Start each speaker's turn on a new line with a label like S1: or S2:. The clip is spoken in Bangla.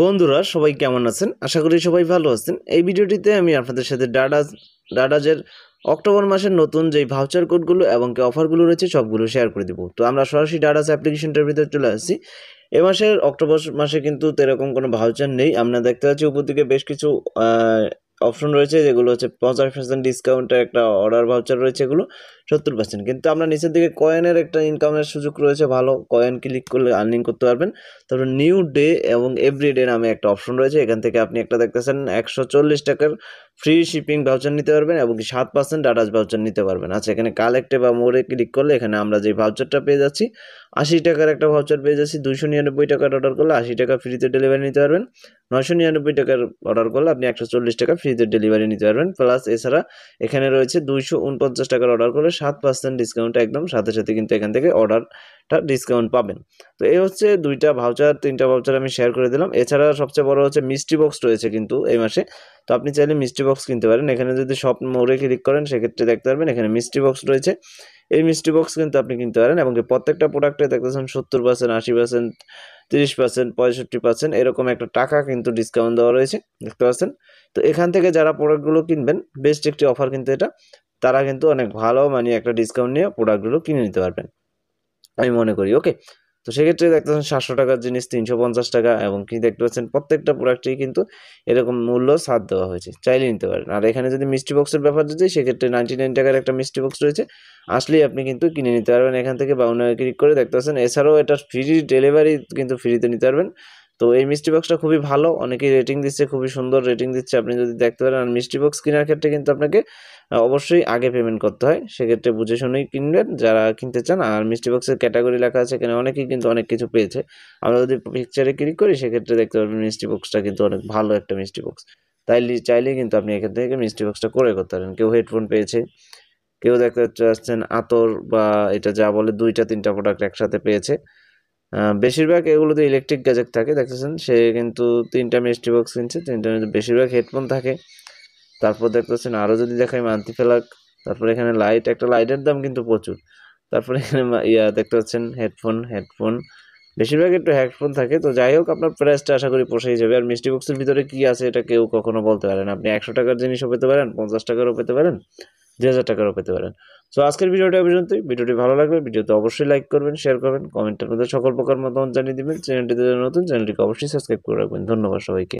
S1: বন্ধুরা সবাই কেমন আছেন আশা করি সবাই ভালো আছেন এই ভিডিওটিতে আমি আপনাদের সাথে ডাডাজ ডাডাজের অক্টোবর মাসের নতুন যেই ভাউচার কোডগুলো এবং কি অফারগুলো রয়েছে সবগুলো শেয়ার করে দেবো তো আমরা সরাসরি ডাডাজ অ্যাপ্লিকেশনটার ভিতরে চলে আসি এ মাসের অক্টোবর মাসে কিন্তু এরকম কোনো ভাউচার নেই আমরা দেখতে পাচ্ছি উপর দিকে বেশ কিছু অপশন রয়েছে যেগুলো হচ্ছে পঞ্চাশ পার্সেন্ট ডিসকাউন্টের একটা অর্ডার ভাউচার রয়েছে এগুলো সত্তর পার্সেন্ট কিন্তু আমরা নিচের দিকে কয়েনের একটা ইনকামের সুযোগ রয়েছে ভালো কয়েন ক্লিক করলে আর্নিং করতে পারবেন তারপরে নিউ ডে এবং এভরি ডে নামে একটা অপশন রয়েছে এখান থেকে আপনি একটা দেখতেছেন একশো চল্লিশ টাকার ফ্রি শিপিং ভাউচার নিতে পারবেন এবং সাত পার্সেন্ট ডাটাস ভাউচার নিতে পারবেন আচ্ছা এখানে কালেক্টে বা মোড়ে ক্লিক করলে এখানে আমরা যে ভাউচারটা পেয়ে যাচ্ছি আশি টাকার একটা ভাউচার পেয়ে যাচ্ছি দুশো নিরানব্বই টাকার অর্ডার করলে আশি টাকা ফ্রিতে ডেলিভারি নিতে পারবেন নশো নিরানব্বই টাকার অর্ডার করলে আপনি একশো চল্লিশ টাকা ফ্রিতে ডেলিভারি নিতে পারবেন প্লাস এছাড়া এখানে রয়েছে দুইশো উনপঞ্চাশ টাকার অর্ডার করলে সাত পার্সেন্ট ডিসকাউন্ট একদম সাথে সাথে কিন্তু এখান থেকে অর্ডার একটা ডিসকাউন্ট পাবেন তো এই হচ্ছে দুইটা ভাউচার তিনটা ভাউচার আমি শেয়ার করে দিলাম এছাড়া সবচেয়ে বড় হচ্ছে মিষ্টি বক্স রয়েছে কিন্তু এই মাসে তো আপনি চাইলে মিষ্টি বক্স কিনতে পারেন এখানে যদি সব মোড়ে ক্লিক করেন সেক্ষেত্রে দেখতে পারবেন এখানে মিষ্টি বক্স রয়েছে এই মিষ্টি বক্স কিন্তু আপনি কিনতে পারেন এবং প্রত্যেকটা প্রোডাক্টে দেখতেছেন সত্তর পার্সেন্ট আশি পার্সেন্ট তিরিশ পার্সেন্ট পঁয়ষট্টি পার্সেন্ট এরকম একটা টাকা কিন্তু ডিসকাউন্ট দেওয়া রয়েছে দেখতে পাচ্ছেন তো এখান থেকে যারা প্রোডাক্টগুলো কিনবেন বেস্ট একটি অফার কিন্তু এটা তারা কিন্তু অনেক ভালো মানে একটা ডিসকাউন্ট নিয়ে প্রোডাক্টগুলো কিনে নিতে পারবেন আমি মনে করি ওকে তো সেক্ষেত্রে দেখতে পাচ্ছেন সাতশো টাকার জিনিস তিনশো পঞ্চাশ টাকা এবং কি দেখতে পাচ্ছেন প্রত্যেকটা প্রোডাক্টেই কিন্তু এরকম মূল্য সাত দেওয়া হয়েছে চাইলে নিতে পারেন আর এখানে যদি মিষ্টি বক্সের ব্যাপার যদি সেক্ষেত্রে নাইনটি নাইন টাকার একটা মিষ্টি বক্স রয়েছে আসলেই আপনি কিন্তু কিনে নিতে পারবেন এখান থেকে বাউনায় ক্লিক করে দেখতে পাচ্ছেন এছাড়াও এটা ফ্রি ডেলিভারি কিন্তু ফ্রিতে নিতে পারবেন তো এই মিষ্টি বক্সটা খুবই ভালো অনেকেই রেটিং দিচ্ছে খুবই সুন্দর রেটিং দিচ্ছে আপনি যদি দেখতে পারেন আর মিষ্টি বক্স কেনার ক্ষেত্রে কিন্তু আপনাকে অবশ্যই আগে পেমেন্ট করতে হয় সেক্ষেত্রে বুঝে শুনেই কিনবেন যারা কিনতে চান আর মিষ্টি বক্সের ক্যাটাগরি লেখা আছে এখানে অনেকেই কিন্তু অনেক কিছু পেয়েছে আমরা যদি পিকচারে ক্লিক করি সেক্ষেত্রে দেখতে পারবেন মিষ্টি বক্সটা কিন্তু অনেক ভালো একটা মিষ্টি বক্স তাই চাইলে কিন্তু আপনি এখান থেকে মিষ্টি বক্সটা করে করতে পারেন কেউ হেডফোন পেয়েছে কেউ দেখতে চাচ্ছেন আতর বা এটা যা বলে দুইটা তিনটা প্রোডাক্ট একসাথে পেয়েছে বেশিরভাগ এগুলোতে ইলেকট্রিক গ্যাজেট থাকে দেখতেছেন সে কিন্তু তিনটা মিষ্টি বক্স কিনছে তিনটা বেশিরভাগ হেডফোন থাকে তারপর দেখতেছেন আরও যদি দেখাই মান্তি ফেলাক তারপরে এখানে লাইট একটা লাইটের দাম কিন্তু প্রচুর তারপরে এখানে ইয়া দেখতে পাচ্ছেন হেডফোন হেডফোন বেশিরভাগ একটু হেডফোন থাকে তো যাই হোক আপনার প্রাইসটা আশা করি পোষাই যাবে আর মিষ্টি বক্সের ভিতরে কি আছে এটা কেউ কখনো বলতে পারেন আপনি একশো টাকার জিনিসও পেতে পারেন পঞ্চাশ টাকারও পেতে পারেন দু হাজার টাকারও পেতে পারেন সো আজকের ভিডিওটা পর্যন্তই ভিডিওটি ভালো লাগবে ভিডিওতে অবশ্যই লাইক করবেন শেয়ার করবেন কমেন্টের মধ্যে সকল প্রকার মতামত জানিয়ে দেবেন চ্যানেলটিতে নতুন চ্যানেলটিকে অবশ্যই সাবস্ক্রাইব করে রাখবেন ধন্যবাদ সবাইকে